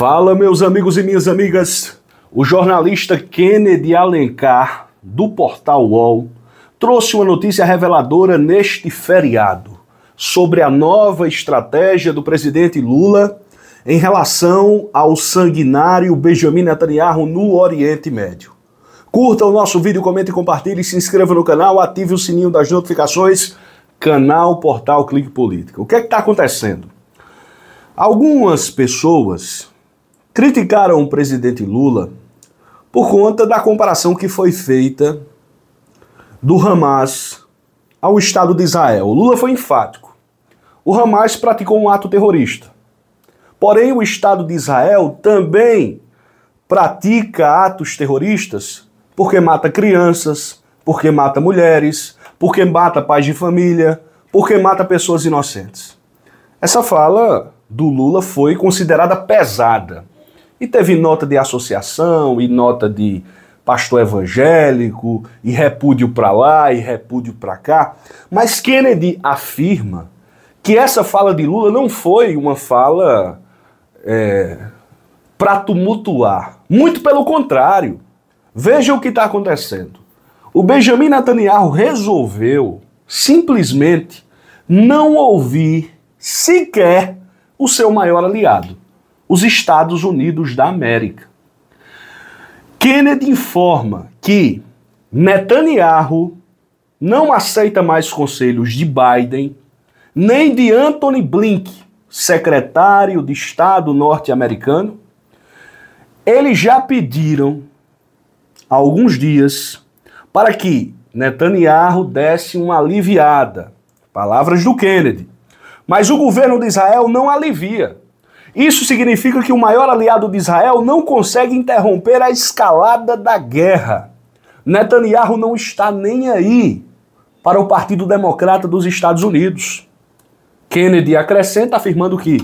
Fala, meus amigos e minhas amigas. O jornalista Kennedy Alencar, do portal UOL, trouxe uma notícia reveladora neste feriado sobre a nova estratégia do presidente Lula em relação ao sanguinário Benjamin Netanyahu no Oriente Médio. Curta o nosso vídeo, comente, compartilhe, se inscreva no canal, ative o sininho das notificações. Canal Portal Clique Política. O que é que está acontecendo? Algumas pessoas criticaram o presidente Lula por conta da comparação que foi feita do Hamas ao Estado de Israel. O Lula foi enfático. O Hamas praticou um ato terrorista. Porém, o Estado de Israel também pratica atos terroristas porque mata crianças, porque mata mulheres, porque mata pais de família, porque mata pessoas inocentes. Essa fala do Lula foi considerada pesada. E teve nota de associação, e nota de pastor evangélico, e repúdio para lá, e repúdio para cá. Mas Kennedy afirma que essa fala de Lula não foi uma fala é, para tumultuar. Muito pelo contrário. Veja o que está acontecendo. O Benjamin Netanyahu resolveu simplesmente não ouvir sequer o seu maior aliado os Estados Unidos da América. Kennedy informa que Netanyahu não aceita mais conselhos de Biden nem de Anthony Blink, secretário de Estado norte-americano. Eles já pediram há alguns dias para que Netanyahu desse uma aliviada. Palavras do Kennedy. Mas o governo de Israel não alivia. Isso significa que o maior aliado de Israel não consegue interromper a escalada da guerra. Netanyahu não está nem aí para o Partido Democrata dos Estados Unidos. Kennedy acrescenta afirmando que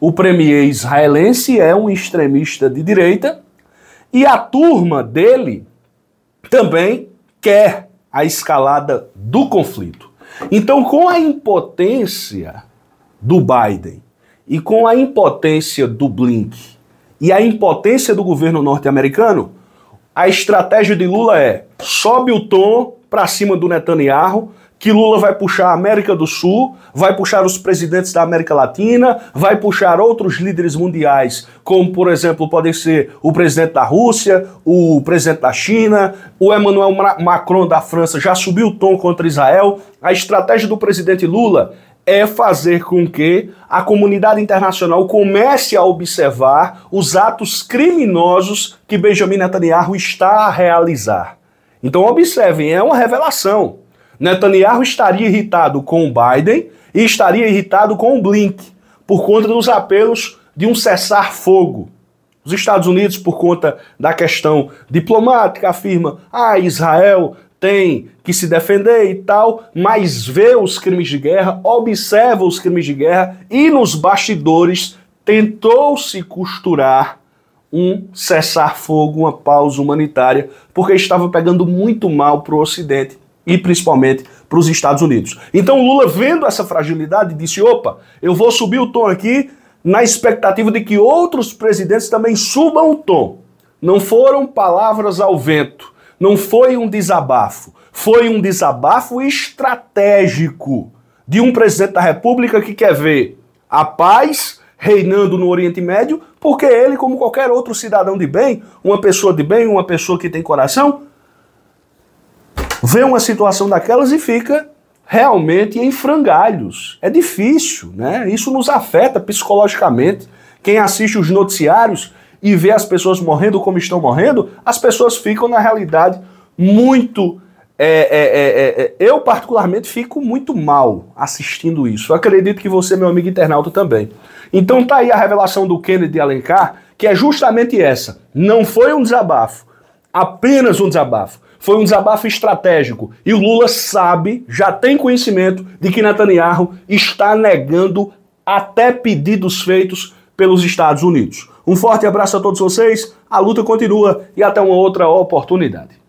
o premier israelense é um extremista de direita e a turma dele também quer a escalada do conflito. Então, com a impotência do Biden e com a impotência do Blink e a impotência do governo norte-americano, a estratégia de Lula é: sobe o tom para cima do Netanyahu, que Lula vai puxar a América do Sul, vai puxar os presidentes da América Latina, vai puxar outros líderes mundiais, como por exemplo podem ser o presidente da Rússia, o presidente da China, o Emmanuel Macron da França já subiu o tom contra Israel. A estratégia do presidente Lula é fazer com que a comunidade internacional comece a observar os atos criminosos que Benjamin Netanyahu está a realizar. Então, observem, é uma revelação. Netanyahu estaria irritado com Biden e estaria irritado com o Blink por conta dos apelos de um cessar-fogo. Os Estados Unidos, por conta da questão diplomática, afirma: ah, Israel tem que se defender e tal, mas vê os crimes de guerra, observa os crimes de guerra e nos bastidores tentou se costurar um cessar-fogo, uma pausa humanitária, porque estava pegando muito mal para o Ocidente e principalmente para os Estados Unidos. Então Lula, vendo essa fragilidade, disse: opa, eu vou subir o tom aqui na expectativa de que outros presidentes também subam o tom. Não foram palavras ao vento não foi um desabafo, foi um desabafo estratégico de um presidente da República que quer ver a paz reinando no Oriente Médio, porque ele, como qualquer outro cidadão de bem, uma pessoa de bem, uma pessoa que tem coração, vê uma situação daquelas e fica realmente em frangalhos. É difícil, né? Isso nos afeta psicologicamente. Quem assiste os noticiários e vê as pessoas morrendo como estão morrendo, as pessoas ficam, na realidade, muito. É, é, é, é, é eu, particularmente, fico muito mal assistindo isso. acredito que você, meu amigo internauta, também. Então tá aí a revelação do Kennedy Alencar, que é justamente essa. Não foi um desabafo, apenas um desabafo. Foi um desabafo estratégico. E o Lula sabe, já tem conhecimento, de que Netanyahu está negando até pedidos feitos pelos Estados Unidos. Um forte abraço a todos vocês, a luta continua e até uma outra oportunidade.